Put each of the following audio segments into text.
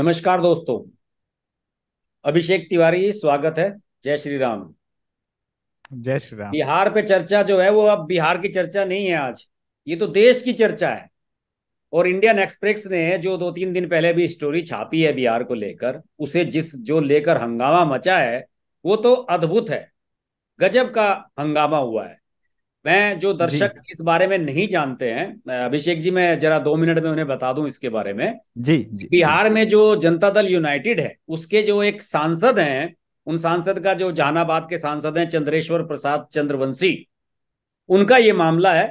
नमस्कार दोस्तों अभिषेक तिवारी स्वागत है जय श्री राम जय श्री राम बिहार पे चर्चा जो है वो अब बिहार की चर्चा नहीं है आज ये तो देश की चर्चा है और इंडियन एक्सप्रेस ने जो दो तीन दिन पहले भी स्टोरी छापी है बिहार को लेकर उसे जिस जो लेकर हंगामा मचा है वो तो अद्भुत है गजब का हंगामा हुआ है मैं जो दर्शक इस बारे में नहीं जानते हैं अभिषेक जी मैं जरा दो मिनट में उन्हें बता दूं इसके बारे में जी, जी बिहार में जो जनता दल यूनाइटेड है उसके जो एक सांसद हैं उन सांसद का जो जहानाबाद के सांसद हैं चंद्रेश्वर प्रसाद चंद्रवंशी उनका ये मामला है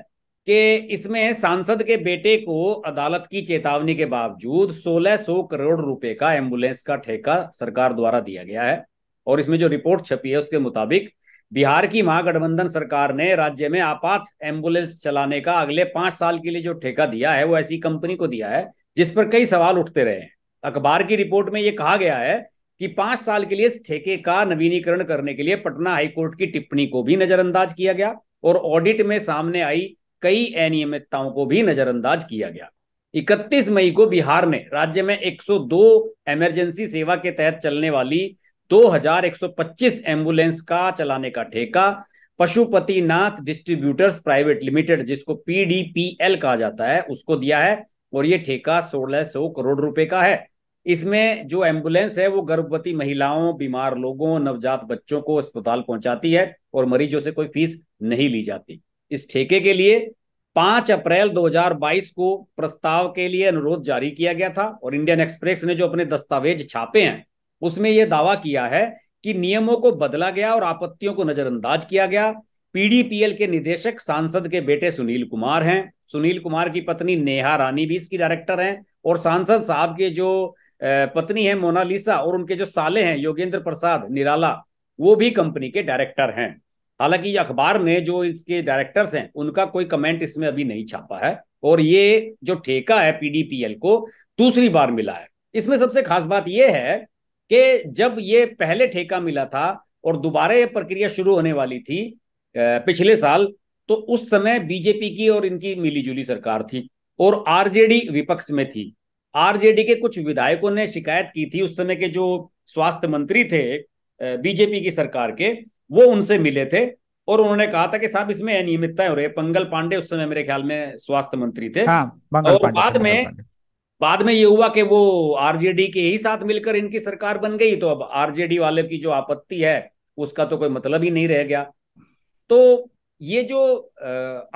कि इसमें सांसद के बेटे को अदालत की चेतावनी के बावजूद 1600 करोड़ रुपए का एम्बुलेंस का ठेका सरकार द्वारा दिया गया है और इसमें जो रिपोर्ट छपी है उसके मुताबिक बिहार की महागठबंधन सरकार ने राज्य में आपात एम्बुलेंस चलाने का अगले पांच साल के लिए जो ठेका दिया है वो ऐसी कंपनी को दिया है जिस पर कई सवाल उठते रहे हैं अखबार की रिपोर्ट में ये कहा गया है कि पांच साल के लिए इस ठेके का नवीनीकरण करने के लिए पटना हाईकोर्ट की टिप्पणी को भी नजरअंदाज किया गया और ऑडिट में सामने आई कई अनियमितताओं को भी नजरअंदाज किया गया 31 मई को बिहार ने राज्य में 102 इमरजेंसी सेवा के तहत चलने वाली 2125 एम्बुलेंस का चलाने का ठेका पशुपतिनाथ डिस्ट्रीब्यूटर्स प्राइवेट लिमिटेड जिसको पीडीपीएल कहा जाता है उसको दिया है और ये ठेका सोलह सौ करोड़ रुपए का है इसमें जो एम्बुलेंस है वो गर्भवती महिलाओं बीमार लोगों नवजात बच्चों को अस्पताल पहुंचाती है और मरीजों से कोई फीस नहीं ली जाती इस ठेके के लिए 5 अप्रैल 2022 को प्रस्ताव के लिए अनुरोध जारी किया गया था और इंडियन एक्सप्रेस ने जो अपने दस्तावेज छापे हैं उसमें यह दावा किया है कि नियमों को बदला गया और आपत्तियों को नजरअंदाज किया गया पीडीपीएल के निदेशक सांसद के बेटे सुनील कुमार हैं सुनील कुमार की पत्नी नेहा रानी भी इसकी डायरेक्टर हैं और सांसद साहब के जो पत्नी है मोनालिसा और उनके जो साले हैं योगेंद्र प्रसाद निराला वो भी कंपनी के डायरेक्टर हैं हालांकि अखबार ने जो इसके डायरेक्टर्स हैं उनका कोई कमेंट इसमें अभी नहीं छापा है और ये जो ठेका है पीडीपीएल को दूसरी बार मिला है इसमें सबसे खास बात यह है कि जब ये पहले ठेका मिला था और दोबारा ये प्रक्रिया शुरू होने वाली थी पिछले साल तो उस समय बीजेपी की और इनकी मिलीजुली सरकार थी और आरजेडी विपक्ष में थी आरजेडी के कुछ विधायकों ने शिकायत की थी उस समय के जो स्वास्थ्य मंत्री थे बीजेपी की सरकार के वो उनसे मिले थे और उन्होंने कहा था कि साहब इसमें अनियमितता हो रही है पंगल पांडे उस समय मेरे ख्याल में स्वास्थ्य मंत्री थे हाँ, और बाद में बाद में ये हुआ कि वो आरजेडी के ही साथ मिलकर इनकी सरकार बन गई तो अब आरजेडी वाले की जो आपत्ति है उसका तो कोई मतलब ही नहीं रह गया तो ये जो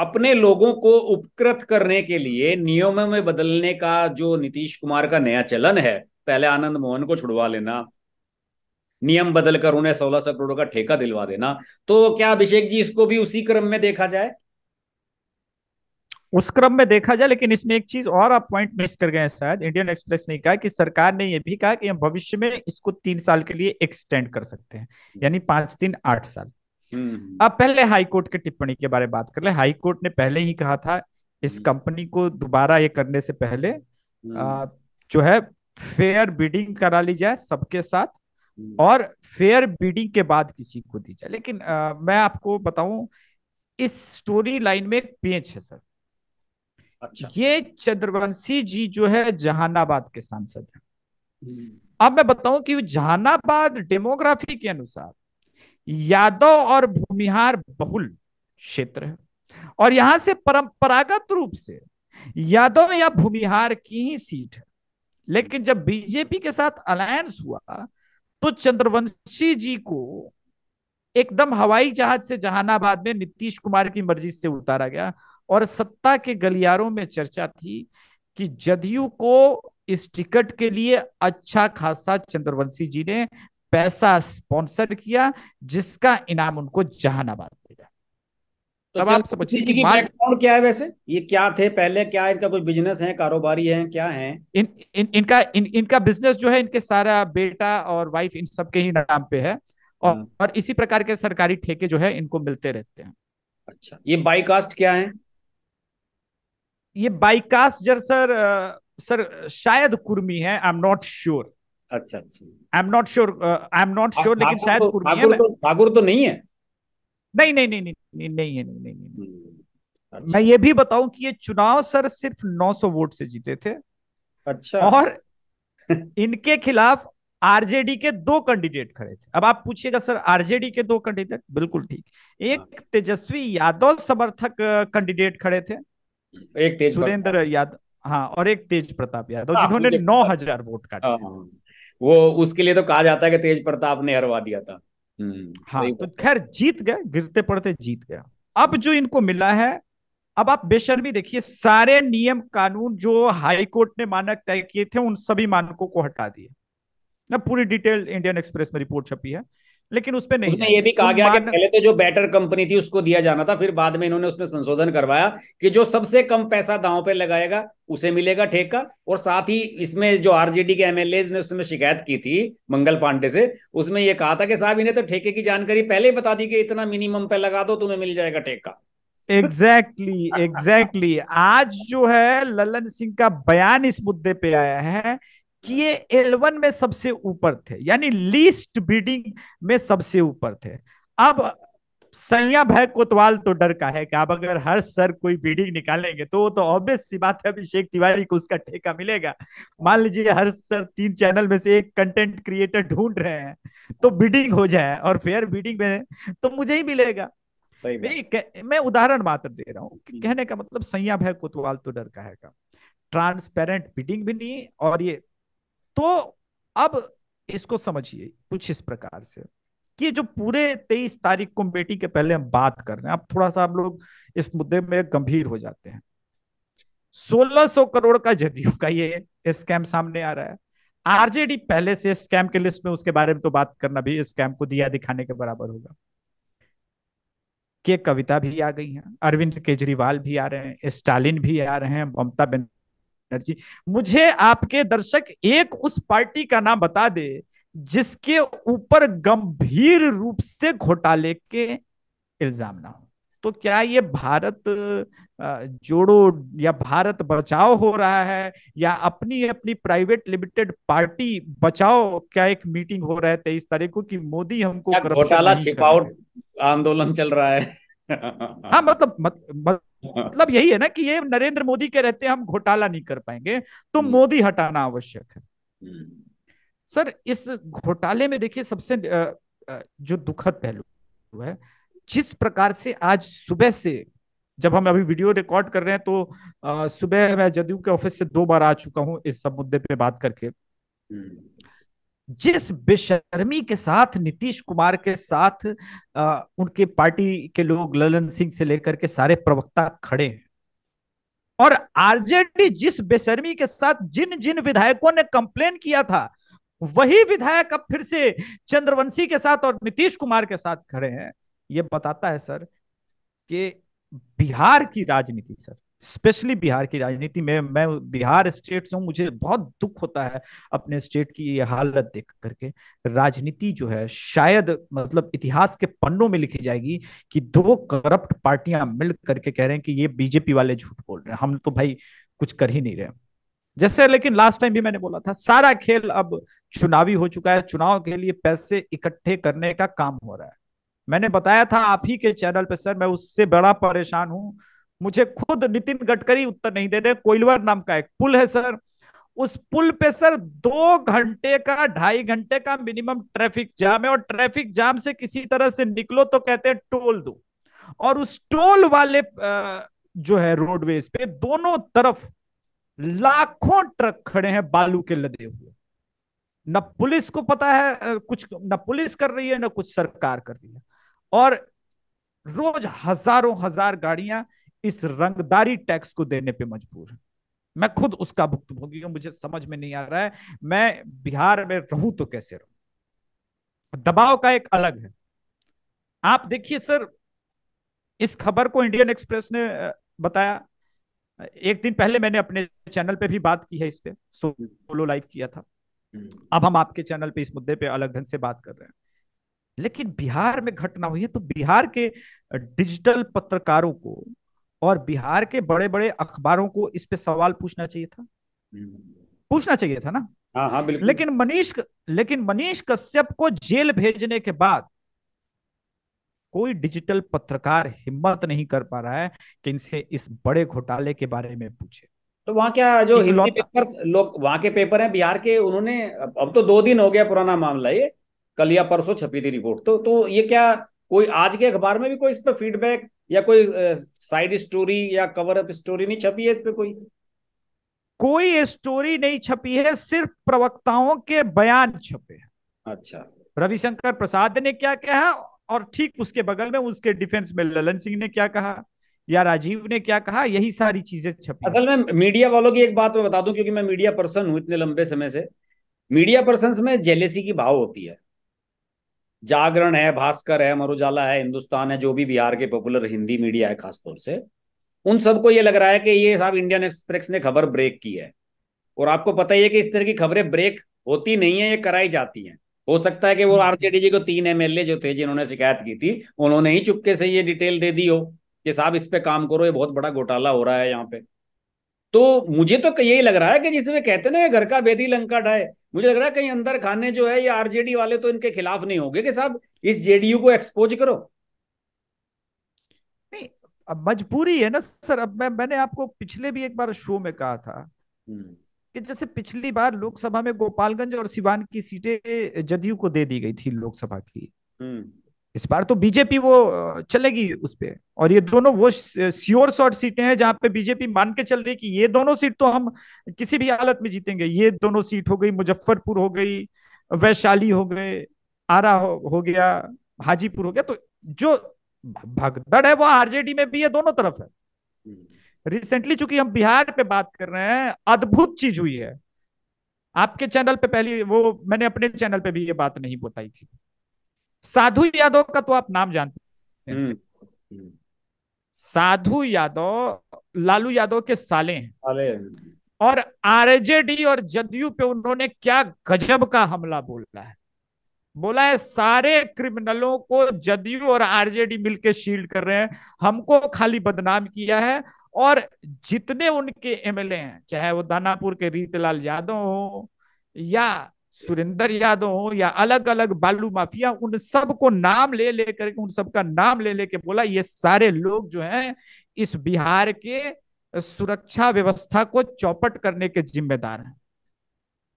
अपने लोगों को उपकृत करने के लिए नियमों में बदलने का जो नीतीश कुमार का नया चलन है पहले आनंद मोहन को छुड़वा लेना नियम बदलकर उन्हें सोलह सौ करोड़ का ठेका दिलवा देना तो क्या अभिषेक जी इसको भी उसी क्रम में देखा जाए उस क्रम में देखा जाए लेकिन इसमें एक चीज और आप पॉइंट मिस कर गए हैं शायद इंडियन एक्सप्रेस ने कहा कि सरकार ने यह भी कहा कि हम भविष्य में इसको तीन साल के लिए एक्सटेंड कर सकते हैं यानी पांच तीन आठ साल हम्म, हम्म। अब पहले हाई कोर्ट के टिप्पणी के बारे में बात कर ले हाई कोर्ट ने पहले ही कहा था इस कंपनी हम्म। को दोबारा ये करने से पहले आ, जो है फेयर बिडिंग करा ली जाए सबके साथ और फेयर बिडिंग के बाद किसी को दी जाए लेकिन आ, मैं आपको बताऊं इस स्टोरी लाइन में पेच है सर अच्छा ये चंद्रवंशी जी जो है जहानाबाद के सांसद हैं हम्म। अब मैं बताऊं कि जहानाबाद डेमोग्राफी के अनुसार यादव और भूमिहार बहुल क्षेत्र है और यहां से परंपरागत रूप से यादव या भूमिहार की ही सीट है लेकिन जब बीजेपी के साथ अलायंस हुआ तो चंद्रवंशी जी को एकदम हवाई जहाज से जहानाबाद में नीतीश कुमार की मर्जी से उतारा गया और सत्ता के गलियारों में चर्चा थी कि जदयू को इस टिकट के लिए अच्छा खासा चंद्रवंशी जी ने पैसा स्पॉन्सर किया जिसका इनाम उनको जहानाबाद मिला तो आप समझिए कि बैकग्राउंड क्या है वैसे ये क्या थे पहले क्या इनका कोई बिजनेस है कारोबारी है क्या है इन, इन इनका इन, इनका बिजनेस जो है इनके सारा बेटा और वाइफ इन सबके ही नाम पे है और, हम्म। और इसी प्रकार के सरकारी ठेके जो है इनको मिलते रहते हैं अच्छा ये बाईकास्ट क्या है ये बाईकास जर सर सर शायद कुर्मी है आई एम नॉट श्योर अच्छा अच्छा I am not sure I am not sure लेकिन शायद तो, कुर्मी है तो, ठाकुर तो नहीं है नहीं नहीं नहीं नहीं नहीं है नहीं, नहीं। हम्म, मैं अच्छा। ये भी बताऊं कि ये चुनाव सर सिर्फ 900 वोट से जीते थे अच्छा और इनके खिलाफ आरजेडी के दो कैंडिडेट खड़े थे अब आप पूछिएगा सर आरजेडी के दो कैंडिडेट बिल्कुल ठीक हाँ। एक तेजस्वी यादव समर्थक कैंडिडेट खड़े थे एक तेज सुरेंद्र यादव हाँ और एक तेज प्रताप यादव हाँ, जिन्होंने नौ हजार वोट काटे हाँ, हाँ, वो उसके लिए तो कहा जाता है कि तेज प्रताप ने हरवा दिया था हम्म, हाँ तो खैर जीत गए गिरते पड़ते जीत गया अब जो इनको मिला है अब आप बेशर्मी देखिए सारे नियम कानून जो हाई कोर्ट ने मानक तय किए थे उन सभी मानकों को हटा दिए ना पूरी डिटेल इंडियन एक्सप्रेस में रिपोर्ट छपी है लेकिन पर नहीं उसने ये भी कहा गया कि पहले तो जो बेटर कंपनी थी उसको दिया जाना था फिर बाद में इन्होंने उसमें संशोधन करवाया कि जो सबसे कम पैसा दांव पे लगाएगा उसे मिलेगा ठेका और साथ ही इसमें जो आरजेडी के एमएलए ने उसमें शिकायत की थी मंगल पांडे से उसमें यह कहा था कि साहब इन्हें तो ठेके की जानकारी पहले ही बता दी कि इतना मिनिमम पे लगा दो तुम्हें मिल जाएगा ठेका एग्जैक्टली एग्जैक्टली आज जो है ललन सिंह का बयान इस मुद्दे पे आया है कि ये एल में सबसे ऊपर थे यानी लीस्ट बिडिंग में सबसे ऊपर थे अब संया भय कोतवाल तो डर का है कि अब अगर हर सर कोई बीडिंग निकालेंगे तो वो तो ऑब्वियस सी बात है अभिषेक तिवारी को उसका ठेका मिलेगा मान लीजिए हर सर तीन चैनल में से एक कंटेंट क्रिएटर ढूंढ रहे हैं तो बीडिंग हो जाए और फेयर बीडिंग में तो मुझे ही मिलेगा मैं मैं उदाहरण मात्र दे रहा हूँ हम्म। कहने का मतलब संया भय कोतवाल तो डर का है का ट्रांसपेरेंट बीडिंग भी नहीं और ये तो अब इसको समझिए कुछ इस प्रकार से कि जो पूरे तेईस तारीख को बेटी के पहले हम बात कर रहे हैं अब थोड़ा सा आप लोग इस मुद्दे में गंभीर हो जाते हैं 1600 करोड़ का जदयू का ये स्कैम सामने आ रहा है आरजेडी पहले से स्कैम के लिस्ट में उसके बारे में तो बात करना भी स्कैम को दिया दिखाने के बराबर होगा के कविता भी आ गई है अरविंद केजरीवाल भी आ रहे हैं स्टालिन भी आ रहे हैं ममता बनर्जी बनर्जी मुझे आपके दर्शक एक उस पार्टी का नाम बता दे जिसके ऊपर गंभीर रूप से घोटाले के इल्जाम ना हो तो क्या ये भारत जोड़ो या भारत बचाओ हो रहा है या अपनी अपनी प्राइवेट लिमिटेड पार्टी बचाओ क्या एक मीटिंग हो रहा है तेईस तारीख को कि मोदी हमको घोटाला छिपाओ आंदोलन चल रहा है हाँ मतलब मत, मत, मतलब यही है ना कि ये नरेंद्र मोदी के रहते हम घोटाला नहीं कर पाएंगे तो हम्म। मोदी हटाना आवश्यक है हम्म। सर इस घोटाले में देखिए सबसे जो दुखद पहलू है जिस प्रकार से आज सुबह से जब हम अभी वीडियो रिकॉर्ड कर रहे हैं तो सुबह मैं जदयू के ऑफिस से दो बार आ चुका हूं इस सब मुद्दे पे बात करके हम्म। जिस बेशर्मी के साथ नीतीश कुमार के साथ आ, उनके पार्टी के लोग ललन सिंह से लेकर के सारे प्रवक्ता खड़े हैं और आरजेडी जिस बेशर्मी के साथ जिन जिन विधायकों ने कंप्लेन किया था वही विधायक अब फिर से चंद्रवंशी के साथ और नीतीश कुमार के साथ खड़े हैं ये बताता है सर कि बिहार की राजनीति सर स्पेशली बिहार की राजनीति में मैं बिहार स्टेट से हूँ मुझे बहुत दुख होता है अपने स्टेट की ये हालत देख करके राजनीति जो है शायद मतलब इतिहास के पन्नों में लिखी जाएगी कि दो करप्ट पार्टियां मिल करके कह रहे हैं कि ये बीजेपी वाले झूठ बोल रहे हैं हम तो भाई कुछ कर ही नहीं रहे जैसे लेकिन लास्ट टाइम भी मैंने बोला था सारा खेल अब चुनावी हो चुका है चुनाव के लिए पैसे इकट्ठे करने का काम हो रहा है मैंने बताया था आप ही के चैनल पर सर मैं उससे बड़ा परेशान हूँ मुझे खुद नितिन गडकरी उत्तर नहीं दे रहे कोइलवर नाम का एक पुल है सर उस पुल पे सर दो घंटे का ढाई घंटे का मिनिमम ट्रैफिक जाम है और ट्रैफिक जाम से किसी तरह से निकलो तो कहते हैं टोल दो और उस टोल वाले जो है रोडवेज पे दोनों तरफ लाखों ट्रक खड़े हैं बालू के लदे हुए न पुलिस को पता है कुछ न पुलिस कर रही है न कुछ सरकार कर रही है और रोज हजारों हजार गाड़ियां इस रंगदारी टैक्स को देने पे मजबूर है मैं खुद उसका भोगी हूं मुझे समझ में नहीं आ रहा है मैं बिहार में रहूं तो कैसे रहूं दबाव का एक अलग है आप देखिए सर इस खबर को इंडियन एक्सप्रेस ने बताया एक दिन पहले मैंने अपने चैनल पे भी बात की है इस पे सोलो लाइव किया था हम्म। अब हम आपके चैनल पे इस मुद्दे पे अलग ढंग से बात कर रहे हैं लेकिन बिहार में घटना हुई है तो बिहार के डिजिटल पत्रकारों को और बिहार के बड़े बड़े अखबारों को इस पे सवाल पूछना चाहिए था पूछना चाहिए था ना हाँ हाँ बिल्कुल लेकिन मनीष लेकिन मनीष कश्यप को जेल भेजने के बाद कोई डिजिटल पत्रकार हिम्मत नहीं कर पा रहा है कि इनसे इस बड़े घोटाले के बारे में पूछे तो वहां क्या जो हिंदी पेपर लोग वहां के पेपर हैं बिहार के उन्होंने अब तो दो दिन हो गया पुराना मामला ये कल या परसों छपी थी रिपोर्ट तो तो ये क्या कोई आज के अखबार में भी कोई इस पर फीडबैक या कोई साइड स्टोरी या कवर अप स्टोरी नहीं छपी है इस पे कोई कोई स्टोरी नहीं छपी है सिर्फ प्रवक्ताओं के बयान छपे हैं अच्छा रविशंकर प्रसाद ने क्या कहा और ठीक उसके बगल में उसके डिफेंस में ललन सिंह ने क्या कहा या राजीव ने क्या कहा यही सारी चीजें छपी असल में मीडिया वालों की एक बात मैं बता दूं क्योंकि मैं मीडिया पर्सन हूं इतने लंबे समय से मीडिया पर्सन में जेलेसी की भाव होती है जागरण है भास्कर है मरुजाला है हिंदुस्तान है जो भी बिहार के पॉपुलर हिंदी मीडिया है खासतौर से उन सबको ये लग रहा है कि ये साहब इंडियन एक्सप्रेस ने खबर ब्रेक की है और आपको पता ही है कि इस तरह की खबरें ब्रेक होती नहीं है ये कराई जाती हैं हो सकता है कि वो आरजेडी हम्म। जी को तीन एमएलए जो थे जिन्होंने शिकायत की थी उन्होंने ही चुपके से ये डिटेल दे दी हो कि साहब इस पे काम करो ये बहुत बड़ा घोटाला हो रहा है यहाँ पे तो मुझे तो यही लग रहा है कि जिसे कहते ना ये घर का बेदी लंका ढाए मुझे लग रहा है कहीं अंदर खाने जो है ये आरजेडी वाले तो इनके खिलाफ नहीं होंगे कि साहब इस जेडीयू को एक्सपोज करो नहीं अब मजबूरी है ना सर अब मैं मैंने आपको पिछले भी एक बार शो में कहा था हम्म। कि जैसे पिछली बार लोकसभा में गोपालगंज और सिवान की सीटें जदयू को दे दी गई थी लोकसभा की हम्म। इस बार तो बीजेपी वो चलेगी उस पर और ये दोनों वो श्योर शॉर्ट सीटें हैं जहां पे बीजेपी मान के चल रही है कि ये दोनों सीट तो हम किसी भी हालत में जीतेंगे ये दोनों सीट हो गई मुजफ्फरपुर हो गई वैशाली हो गए आरा हो, हो गया हाजीपुर हो गया तो जो भगदड़ है वो आरजेडी में भी है दोनों तरफ है रिसेंटली चूंकि हम बिहार पे बात कर रहे हैं अद्भुत चीज हुई है आपके चैनल पे पहली वो मैंने अपने चैनल पे भी ये बात नहीं बताई थी साधु यादव का तो आप नाम जानते हैं हम्म। साधु यादव लालू यादव के साले हैं और आरजेडी और जदयू पे उन्होंने क्या गजब का हमला बोला है बोला है सारे क्रिमिनलों को जदयू और आरजेडी मिलके शील्ड कर रहे हैं हमको खाली बदनाम किया है और जितने उनके एमएलए हैं चाहे वो दानापुर के रीतलाल यादव हो या सुरेंद्र यादव हो या अलग अलग बालू माफिया उन सबको नाम ले लेकर उन सबका नाम ले लेके बोला ये सारे लोग जो हैं इस बिहार के सुरक्षा व्यवस्था को चौपट करने के जिम्मेदार हैं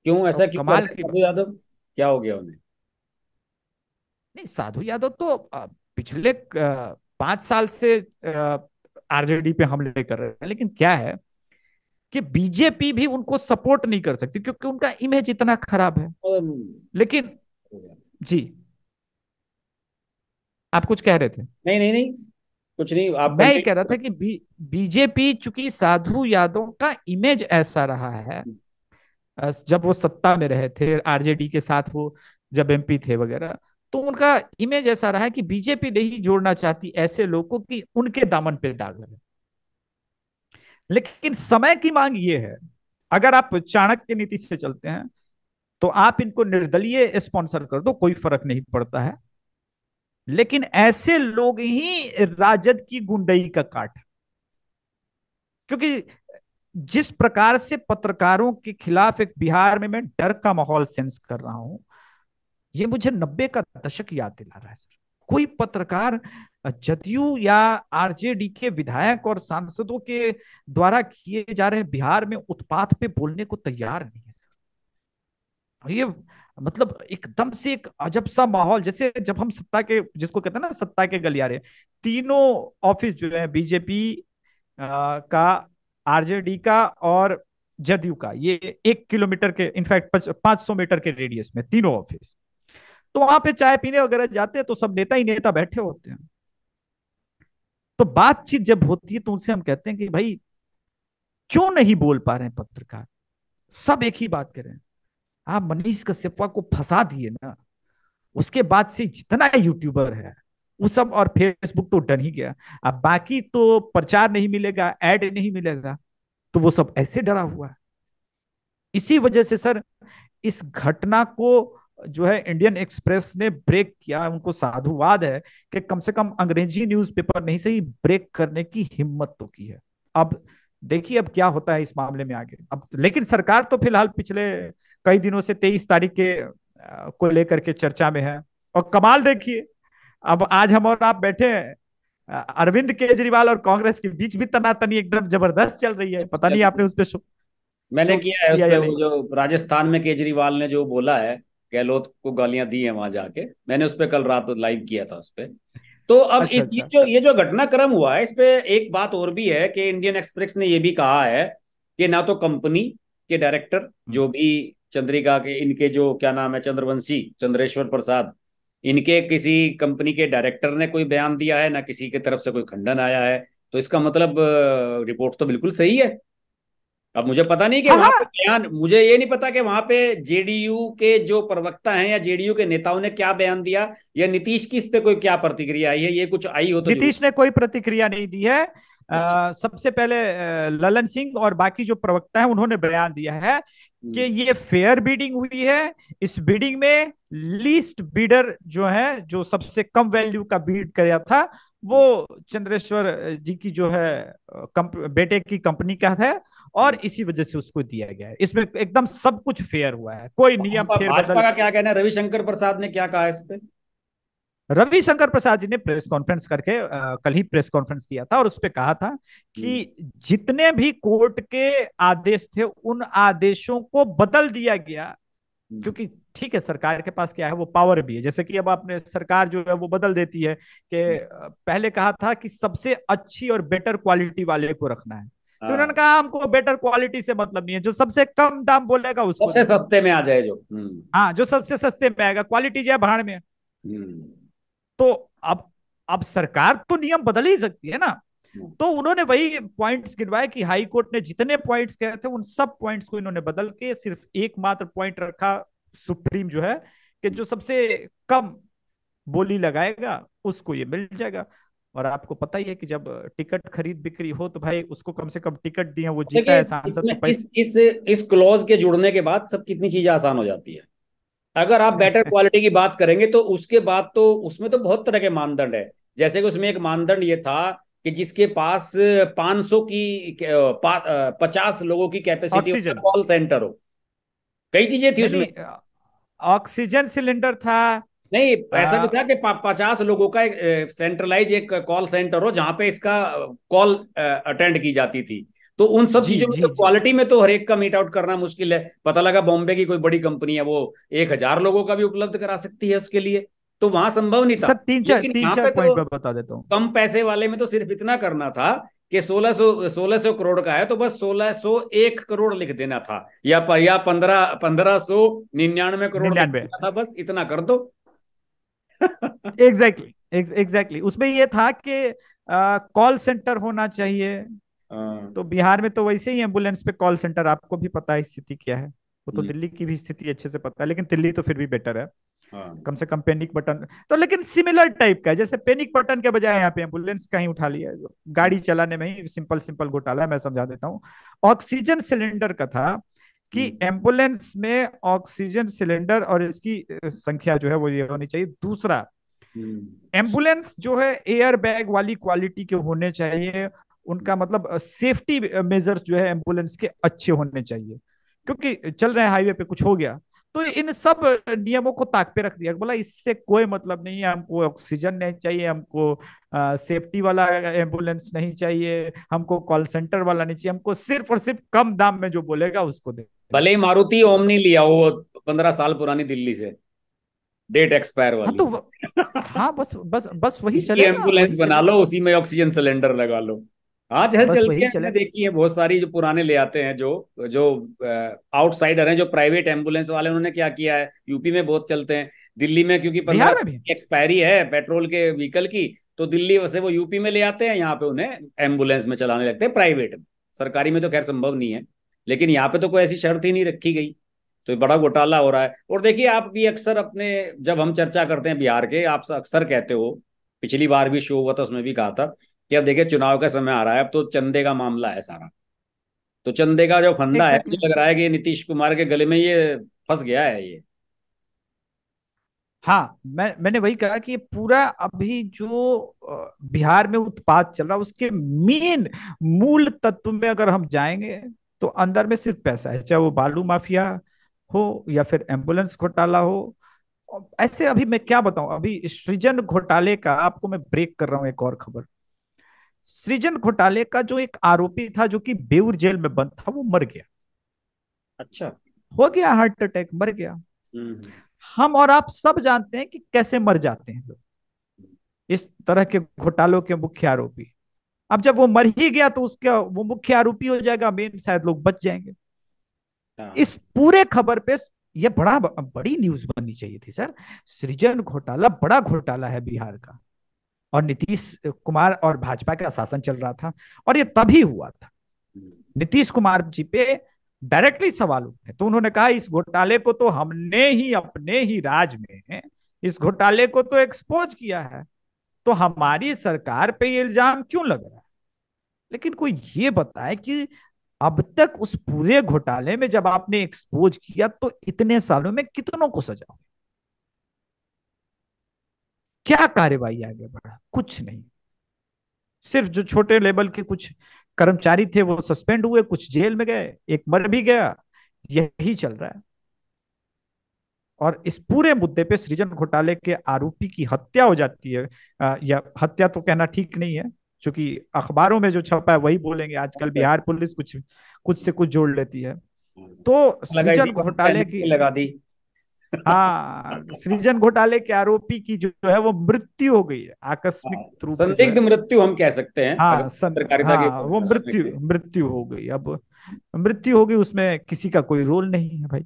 क्यों ऐसा तो क्यों कमाल साधु यादव क्या हो गया उन्हें नहीं साधु यादव तो पिछले पांच साल से आरजेडी पे हमले कर रहे हैं लेकिन क्या है कि बीजेपी भी उनको सपोर्ट नहीं कर सकती क्योंकि उनका इमेज इतना खराब है um, लेकिन जी आप कुछ कह रहे थे नहीं नहीं नहीं कुछ नहीं आप मैं ये कह रहा था कि बीजेपी चूंकि साधु यादव का इमेज ऐसा रहा है हम्म। जब वो सत्ता में रहे थे आरजेडी के साथ वो जब एमपी थे वगैरह तो उनका इमेज ऐसा रहा है कि बीजेपी नहीं जोड़ना चाहती ऐसे लोगों को कि उनके दामन पे दाग लगे लेकिन समय की मांग ये है अगर आप चाणक्य नीति से चलते हैं तो आप इनको निर्दलीय स्पॉन्सर कर दो कोई फर्क नहीं पड़ता है लेकिन ऐसे लोग ही राजद की गुंडई का काट क्योंकि जिस प्रकार से पत्रकारों के खिलाफ एक बिहार में मैं डर का माहौल सेंस कर रहा हूं ये मुझे नब्बे का दशक याद दिला रहा है सर कोई पत्रकार जदयू या आरजेडी के विधायक और सांसदों के द्वारा किए जा रहे बिहार में उत्पात पे बोलने को तैयार नहीं है सर ये मतलब एकदम से एक अजब सा माहौल जैसे जब हम सत्ता के जिसको कहते हैं ना सत्ता के गलियारे तीनों ऑफिस जो है बीजेपी का आरजेडी का और जदयू का ये एक किलोमीटर के इनफैक्ट पांच सौ मीटर के रेडियस में तीनों ऑफिस तो वहां पे चाय पीने वगैरह जाते हैं तो सब नेता ही नेता बैठे होते हैं तो बातचीत जब होती है तो उनसे हम कहते हैं कि भाई क्यों नहीं बोल पा रहे हैं पत्रकार सब एक ही बात करें आप मनीष कश्यपा को फंसा दिए ना उसके बाद से जितना यूट्यूबर है वो सब और फेसबुक तो डर ही गया अब बाकी तो प्रचार नहीं मिलेगा एड नहीं मिलेगा तो वो सब ऐसे डरा हुआ है इसी वजह से सर इस घटना को जो है इंडियन एक्सप्रेस ने ब्रेक किया उनको साधुवाद है कि कम से कम अंग्रेजी न्यूज़पेपर नहीं सही ब्रेक करने की हिम्मत तो की है अब देखिए अब क्या होता है इस मामले में आगे अब लेकिन सरकार तो फिलहाल पिछले कई दिनों से तेईस तारीख के को लेकर के चर्चा में है और कमाल देखिए अब आज हम और आप बैठे हैं अरविंद केजरीवाल और कांग्रेस के बीच भी तनातनी एकदम जबरदस्त चल रही है पता नहीं आपने उस पर मैंने किया है उसमें वो जो राजस्थान में केजरीवाल ने जो बोला है गहलोत को गालियां दी है वहां जाके मैंने उस पर कल रात लाइव किया था उस पर तो अब अच्छा, इस अच्छा। जो ये जो घटनाक्रम हुआ है इस पर एक बात और भी है कि इंडियन एक्सप्रेस ने ये भी कहा है कि ना तो कंपनी के डायरेक्टर जो हम्म। भी चंद्रिका के इनके जो क्या नाम है चंद्रवंशी चंद्रेश्वर प्रसाद इनके किसी कंपनी के डायरेक्टर ने कोई बयान दिया है ना किसी की तरफ से कोई खंडन आया है तो इसका मतलब रिपोर्ट तो बिल्कुल सही है अब मुझे पता नहीं कि वहां हाँ। पे बयान मुझे ये नहीं पता कि वहां पे जेडीयू के जो प्रवक्ता हैं या जेडीयू के नेताओं ने क्या बयान दिया या नीतीश की इस पे कोई क्या प्रतिक्रिया आई है ये कुछ आई हो तो नीतीश ने कोई प्रतिक्रिया नहीं दी है आ, अच्छा। सबसे पहले ललन सिंह और बाकी जो प्रवक्ता है उन्होंने बयान दिया है हम्म। कि ये फेयर बीडिंग हुई है इस बीडिंग में लीस्ट बीडर जो है जो सबसे कम वैल्यू का बीड किया था वो चंद्रेश्वर जी की जो है कम, बेटे की कंपनी का है और इसी वजह से उसको दिया गया है इसमें एकदम सब कुछ फेयर हुआ है कोई नियम फेयर बदल का क्या कहना है रविशंकर प्रसाद ने क्या कहा इस पे रविशंकर प्रसाद जी ने प्रेस कॉन्फ्रेंस करके आ, कल ही प्रेस कॉन्फ्रेंस किया था और उस पर कहा था कि हम्म। जितने भी कोर्ट के आदेश थे उन आदेशों को बदल दिया गया हम्म। क्योंकि ठीक है सरकार के पास क्या है वो पावर भी है जैसे कि अब आपने सरकार जो है वो बदल देती है कि हम्म। पहले कहा था कि सबसे अच्छी और बेटर क्वालिटी वाले को रखना है तो उन्होंने कहा हमको बेटर क्वालिटी से मतलब नहीं है जो सबसे कम दाम बोलेगा उसको सबसे सस्ते में आ जाए जो हम्म। हाँ जो सबसे सस्ते में आएगा क्वालिटी जाए भाड़ में हम्म। तो अब अब सरकार तो नियम बदल ही सकती है ना हम्म। तो उन्होंने वही पॉइंट्स गिनवाए कि हाई कोर्ट ने जितने पॉइंट्स कहे थे उन सब पॉइंट्स को इन्होंने बदल के सिर्फ एकमात्र पॉइंट रखा सुप्रीम जो है कि जो सबसे कम बोली लगाएगा उसको ये मिल जाएगा और आपको पता ही है कि जब टिकट खरीद बिक्री हो तो भाई उसको कम से कम टिकट दिए वो जीता है सांसद तो इस इस इस क्लॉज के जुड़ने के बाद सब कितनी चीजें आसान हो जाती है अगर आप बेटर क्वालिटी की बात करेंगे तो उसके बाद तो उसमें तो बहुत तरह के मानदंड है जैसे कि उसमें एक मानदंड ये था कि जिसके पास 500 की पचास लोगों की कैपेसिटी कॉल सेंटर हो कई चीजें थी उसमें ऑक्सीजन सिलेंडर था नहीं हाँ। ऐसा भी था कि पचास लोगों का एक सेंट्रलाइज एक कॉल सेंटर हो जहां पे इसका कॉल अटेंड की जाती थी तो उन सब चीजों की क्वालिटी तो में तो हर एक का मीट आउट करना मुश्किल है पता लगा बॉम्बे की कोई बड़ी कंपनी है वो एक हजार लोगों का भी उपलब्ध करा सकती है उसके लिए तो वहां संभव नहीं था तीन चार तीन चार पॉइंट तो बता देता हूँ कम पैसे वाले में तो सिर्फ इतना करना था कि सोलह सोलह सो करोड़ का है तो बस सोलह एक करोड़ लिख देना था या पंद्रह पंद्रह सो निन्यानवे करोड़ था बस इतना कर दो एग्जैक्टली एग्जैक्टली उसमें ये था कि कॉल सेंटर होना चाहिए हाँ। तो बिहार में तो वैसे ही एम्बुलेंस पे कॉल सेंटर आपको भी पता है स्थिति क्या है वो तो दिल्ली की भी स्थिति अच्छे से पता है लेकिन दिल्ली तो फिर भी बेटर है हाँ। कम से कम पेनिक बटन तो लेकिन सिमिलर टाइप का जैसे पेनिक बटन के बजाय यहाँ पे एम्बुलेंस कहीं उठा लिया गाड़ी चलाने में ही सिंपल सिंपल घोटाला मैं समझा देता हूँ ऑक्सीजन सिलेंडर का था कि हम्म। एम्बुलेंस में ऑक्सीजन सिलेंडर और इसकी संख्या जो है वो ये होनी चाहिए दूसरा हम्म। एम्बुलेंस जो है एयर बैग वाली क्वालिटी के होने चाहिए उनका मतलब सेफ्टी मेजर्स जो है एम्बुलेंस के अच्छे होने चाहिए क्योंकि चल रहे हाईवे पे कुछ हो गया तो इन सब नियमों को ताक पे रख दिया बोला इससे कोई मतलब नहीं है हमको ऑक्सीजन नहीं चाहिए हमको आ, सेफ्टी वाला एम्बुलेंस नहीं चाहिए हमको कॉल सेंटर वाला नहीं चाहिए हमको सिर्फ और सिर्फ कम दाम में जो बोलेगा उसको दे भले ही मारुति नहीं लिया वो पंद्रह साल पुरानी दिल्ली से डेट एक्सपायर हाँ, वाली हाँ तो हाँ बस बस बस वही चले एम्बुलेंस बना लो उसी में ऑक्सीजन सिलेंडर लगा लो हाँ जहल चल गया चले देखी है बहुत सारी जो पुराने ले आते हैं जो जो आउटसाइडर हैं जो प्राइवेट एम्बुलेंस वाले उन्होंने क्या किया है यूपी में बहुत चलते हैं दिल्ली में क्योंकि एक्सपायरी है पेट्रोल के व्हीकल की तो दिल्ली वैसे वो यूपी में ले आते हैं यहाँ पे उन्हें एम्बुलेंस में चलाने लगते हैं प्राइवेट में सरकारी में तो खैर संभव नहीं है लेकिन यहाँ पे तो कोई ऐसी शर्त ही नहीं रखी गई तो बड़ा घोटाला हो रहा है और देखिए आप भी अक्सर अपने जब हम चर्चा करते हैं बिहार के आप अक्सर कहते हो पिछली बार भी शो हुआ था उसमें भी कहा था कि अब देखिए चुनाव का समय आ रहा है अब तो चंदे का मामला है सारा तो चंदे का जो फंदा है मुझे लग रहा है कि नीतीश कुमार के गले में ये फंस गया है ये हाँ मैं मैंने वही कहा कि पूरा अभी जो बिहार में उत्पाद चल रहा है उसके मेन मूल तत्व में अगर हम जाएंगे तो अंदर में सिर्फ पैसा है चाहे वो बालू माफिया हो या फिर एम्बुलेंस घोटाला हो ऐसे अभी मैं क्या बताऊं अभी सृजन घोटाले का आपको मैं ब्रेक कर रहा हूं एक और खबर सृजन घोटाले का जो एक आरोपी था जो कि बेउर जेल में बंद था वो मर गया अच्छा हो गया हार्ट अटैक मर गया हम्म, हम्म। हम और आप सब जानते हैं कि कैसे मर जाते हैं लोग इस तरह के घोटालों के मुख्य आरोपी अब जब वो मर ही गया तो उसका वो मुख्य आरोपी हो जाएगा मेन शायद लोग बच जाएंगे हाँ। इस पूरे खबर पे ये बड़ा बड़ी न्यूज बननी चाहिए थी सर सृजन घोटाला बड़ा घोटाला है बिहार का और नीतीश कुमार और भाजपा का शासन चल रहा था और ये तभी हुआ था नीतीश कुमार जी पे डायरेक्टली सवाल उठे तो उन्होंने कहा इस घोटाले को तो हमने ही अपने ही राज में इस घोटाले को तो एक्सपोज किया है तो हमारी सरकार पे ये इल्जाम क्यों लग रहा है लेकिन कोई ये बताए कि अब तक उस पूरे घोटाले में जब आपने एक्सपोज किया तो इतने सालों में कितनों को सजा सजाओ क्या कार्यवाही आगे बढ़ा कुछ नहीं सिर्फ जो छोटे लेवल के कुछ कर्मचारी थे वो सस्पेंड हुए कुछ जेल में गए एक मर भी गया यही चल रहा है और इस पूरे मुद्दे पे सृजन घोटाले के आरोपी की हत्या हो जाती है आ, या हत्या तो कहना ठीक नहीं है क्योंकि अखबारों में जो छपा है वही बोलेंगे आजकल बिहार पुलिस कुछ कुछ से कुछ जोड़ लेती है हम्म। तो सृजन घोटाले की लगा दी हाँ सृजन घोटाले के आरोपी की जो है वो मृत्यु हो गई है आकस्मिक हाँ, रूप संदिग्ध मृत्यु हम कह सकते हैं हाँ, सं, हाँ, हाँ वो मृत्यु मृत्यु हो गई अब मृत्यु हो गई उसमें किसी का कोई रोल नहीं है भाई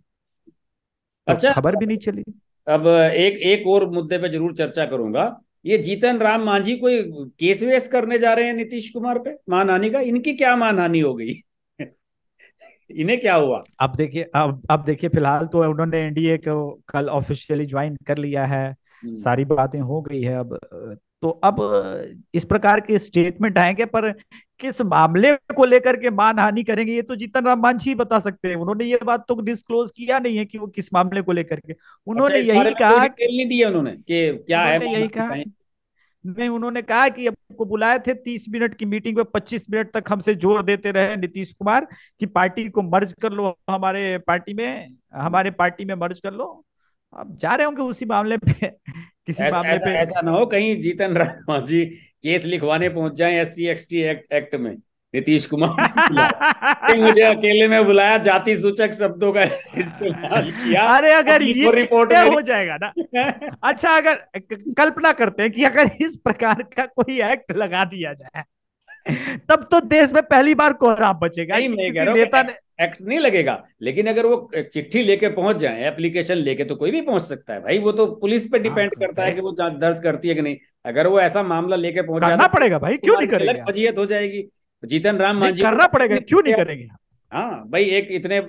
अच्छा खबर भी नहीं चली अब एक एक और मुद्दे पे जरूर चर्चा करूंगा ये जीतन राम मांझी कोई केस वेस करने जा रहे हैं नीतीश कुमार पे मानहानी का इनकी क्या मानहानी हो गई इन्हें क्या हुआ अब देखिए अब अब देखिए फिलहाल तो उन्होंने एनडीए को कल ऑफिशियली ज्वाइन कर लिया है हम्म। सारी बातें हो गई है अब तो अब इस प्रकार के स्टेटमेंट आएंगे पर किस मामले को लेकर के मान हानि करेंगे ये तो जीतन राम मांझी बता सकते हैं उन्होंने ये बात तो डिस्क्लोज किया नहीं है कि वो किस मामले को लेकर के अच्छा, उन्होंने अच्छा, यही कहा नहीं दिया उन्होंने कि क्या है यही कहा में उन्होंने कहा कि आपको बुलाए थे तीस मिनट की मीटिंग में पच्चीस मिनट तक हमसे जोर देते रहे नीतीश कुमार कि पार्टी को मर्ज कर लो हमारे पार्टी में हमारे पार्टी में मर्ज कर लो अब जा रहे होंगे उसी मामले पे किसी ऐस, मामले ऐसा, पे ऐसा ना हो कहीं जीतन राम जी केस लिखवाने पहुंच जाए एस सी एक्ट, एक्ट में नीतीश कुमार मुझे अकेले में बुलाया जाति सूचक शब्दों का इस्तेमाल किया अरे अगर ये रिपोर्ट हो जाएगा ना अच्छा अगर कल्पना करते हैं कि अगर इस प्रकार का कोई एक्ट लगा दिया जाए तब तो देश में पहली बार कोहराम बचेगा नहीं मैं नेता ने... एक्ट नहीं लगेगा लेकिन अगर वो चिट्ठी लेके पहुंच जाए एप्लीकेशन लेके तो कोई भी पहुंच सकता है भाई वो तो पुलिस पे डिपेंड हाँ, तो करता है कि वो दर्ज करती है कि नहीं अगर वो ऐसा मामला लेके पहुंच जाए पड़ेगा भाई तो क्यों नहीं करेगा अजियत हो जाएगी जीतन राम मांझी करना पड़ेगा क्यों नहीं करेंगे हाँ भाई एक इतने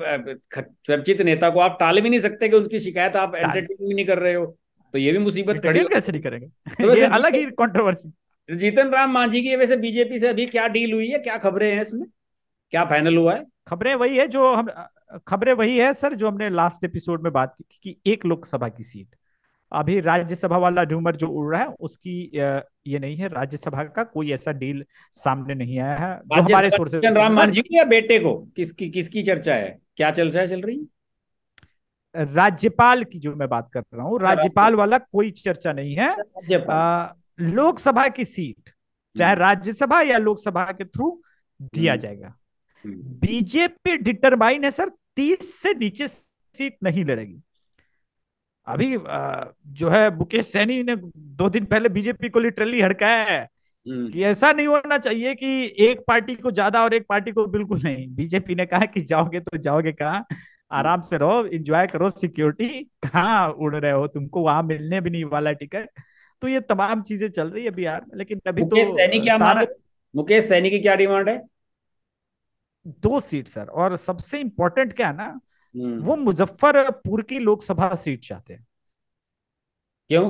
चर्चित नेता को आप टाल भी नहीं सकते कि उनकी शिकायत आप एंटरटेन भी नहीं कर रहे हो तो ये भी मुसीबत खड़ी कैसे नहीं करेंगे तो ये अलग ही कंट्रोवर्सी जीतन राम मांझी की वैसे बीजेपी से अभी क्या डील हुई है क्या खबरें हैं इसमें क्या फाइनल हुआ है खबरें वही है जो हम खबरें वही है सर जो हमने लास्ट एपिसोड में बात की थी कि एक लोकसभा की सीट अभी राज्यसभा वाला रूमर जो उड़ रहा है उसकी ये नहीं है राज्यसभा का कोई ऐसा डील सामने नहीं आया है जो हमारे सोर्सेज राम मांझी या बेटे को किसकी किसकी चर्चा है क्या चल रहा है चल रही है राज्यपाल की जो मैं बात कर रहा हूँ राज्यपाल वाला कोई चर्चा नहीं है लोकसभा की सीट चाहे हम्म। राज्यसभा या लोकसभा के थ्रू दिया हम्म। जाएगा हम्म। बीजेपी डिटरमाइन है सर तीस से नीचे सीट नहीं लड़ेगी अभी जो है मुकेश सैनी ने दो दिन पहले बीजेपी को लिटरली हड़काया है हम्म। कि ऐसा नहीं होना चाहिए कि एक पार्टी को ज्यादा और एक पार्टी को बिल्कुल नहीं बीजेपी ने कहा कि जाओगे तो जाओगे कहा आराम से रहो एंजॉय करो सिक्योरिटी कहाँ उड़ रहे हो तुमको वहां मिलने भी नहीं वाला टिकट तो ये तमाम चीजें चल रही है बिहार में लेकिन अभी तो सैनी क्या सारा... मुकेश सैनी की क्या डिमांड है दो सीट सर और सबसे इंपॉर्टेंट क्या है ना हम्म। वो मुजफ्फरपुर की लोकसभा सीट चाहते हैं क्यों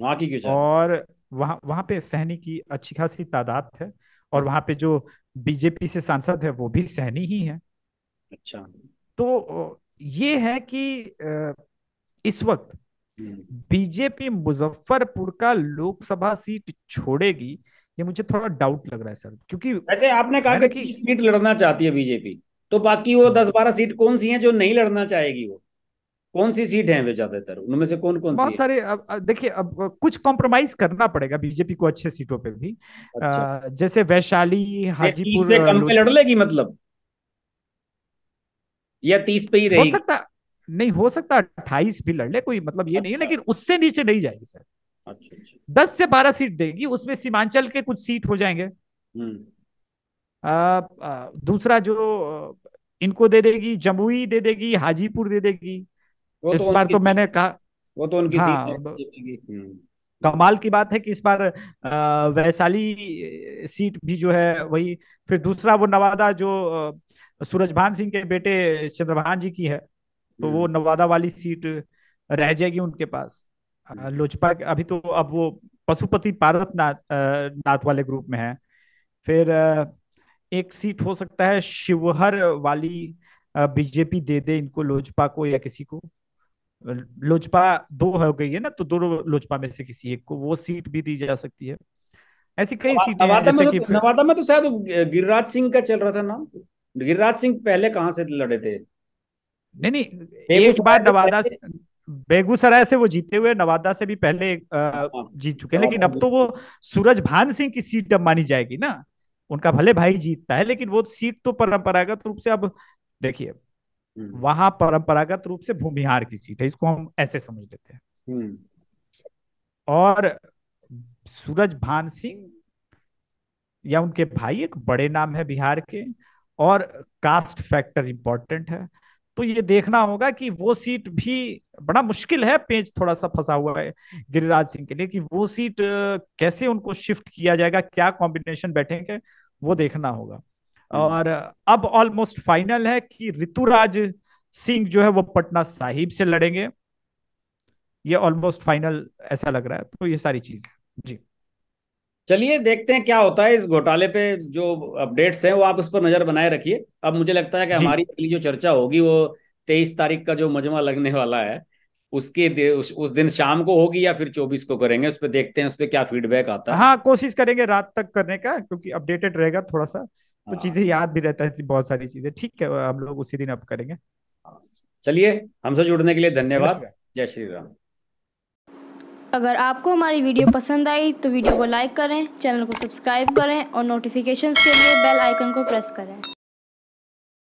वहां की क्यों और वहां वहां पे सहनी की अच्छी खासी तादाद है और वहां पे जो बीजेपी से सांसद है वो भी सहनी ही है अच्छा तो ये है कि इस वक्त हम्म। बीजेपी मुजफ्फरपुर का लोकसभा सीट छोड़ेगी ये मुझे थोड़ा डाउट लग रहा है सर क्योंकि वैसे आपने कहा कि, कि सीट लड़ना चाहती है बीजेपी तो बाकी वो दस बारह सीट कौन सी है जो नहीं लड़ना चाहेगी वो कौन सी सीट है वे ज्यादातर उनमें से कौन कौन बहुत सारे देखिए अब कुछ कॉम्प्रोमाइज करना पड़ेगा बीजेपी को अच्छे सीटों पे भी अच्छा। आ, जैसे वैशाली हाजीपुर से कम पे लड़ लेगी मतलब या तीस पे ही रहेगी हो सकता नहीं हो सकता अट्ठाईस भी लड़ ले कोई मतलब ये अच्छा। नहीं है अच्छा। लेकिन उससे नीचे नहीं जाएगी सर अच्छा, अच्छा। दस से बारह सीट देगी उसमें सीमांचल के कुछ सीट हो जाएंगे हम्म। दूसरा जो इनको दे देगी जमुई दे देगी हाजीपुर दे देगी वो तो इस तो बार तो मैंने कहा वो तो उनकी हाँ, सीट हम्म। कमाल की बात है कि इस बार वैशाली सीट भी जो है वही फिर दूसरा वो नवादा जो सूरजभान सिंह के बेटे चंद्रभान जी की है तो वो हम्म। नवादा वाली सीट रह जाएगी उनके पास हम्म। लोजपा अभी तो अब वो पशुपति पारत नाथ नाथ वाले ग्रुप में है फिर एक सीट हो सकता है शिवहर वाली बीजेपी दे दे इनको लोजपा को या किसी को लोजपा दो हो गई है ना तो दोनों लोजपा में से किसी एक को वो सीट भी दी जा सकती है ऐसी कई सीटें हैं जैसे तो- कि नवादा में तो शायद गिरिराज सिंह का चल रहा था नाम गिरिराज सिंह पहले कहाँ से लड़े थे नहीं नहीं एक बार नवादा से बेगूसराय से वो जीते हुए नवादा से भी पहले हाँ। जीत चुके हैं लेकिन हाँ, अब तो वो सूरज भान सिंह की सीट मानी जाएगी ना उनका भले भाई जीतता है लेकिन वो सीट तो परंपरागत रूप से अब देखिए हम्म। वहां परंपरागत रूप से भूमिहार की सीट है इसको हम ऐसे समझ लेते हैं हम्म। और सूरज भान सिंह या उनके भाई एक बड़े नाम है बिहार के और कास्ट फैक्टर इंपॉर्टेंट है तो ये देखना होगा कि वो सीट भी बड़ा मुश्किल है पेज थोड़ा सा फंसा हुआ है गिरिराज सिंह के लिए कि वो सीट कैसे उनको शिफ्ट किया जाएगा क्या कॉम्बिनेशन बैठेंगे वो देखना होगा हम्म। और अब ऑलमोस्ट फाइनल है कि ऋतुराज सिंह जो है वो पटना साहिब से लड़ेंगे ये ऑलमोस्ट फाइनल ऐसा लग रहा है तो ये सारी है जी चलिए देखते हैं क्या होता है इस घोटाले पे जो अपडेट्स हैं वो आप उस पर नजर बनाए रखिए अब मुझे लगता है कि हमारी अगली जो चर्चा होगी वो तेईस तारीख का जो मजमा लगने वाला है उसके दे, उस, उस दिन शाम को होगी या फिर चौबीस को करेंगे उस पर देखते हैं उस पर क्या फीडबैक आता है हाँ कोशिश करेंगे रात तक करने का क्योंकि अपडेटेड रहेगा थोड़ा सा तो हाँ। चीजें याद भी रहता है बहुत सारी चीजें ठीक है हम लोग उसी दिन अब करेंगे चलिए हमसे जुड़ने के लिए धन्यवाद जय श्री राम अगर आपको हमारी वीडियो पसंद आई तो वीडियो को लाइक करें चैनल को सब्सक्राइब करें और नोटिफिकेशन के लिए बेल आइकन को प्रेस करें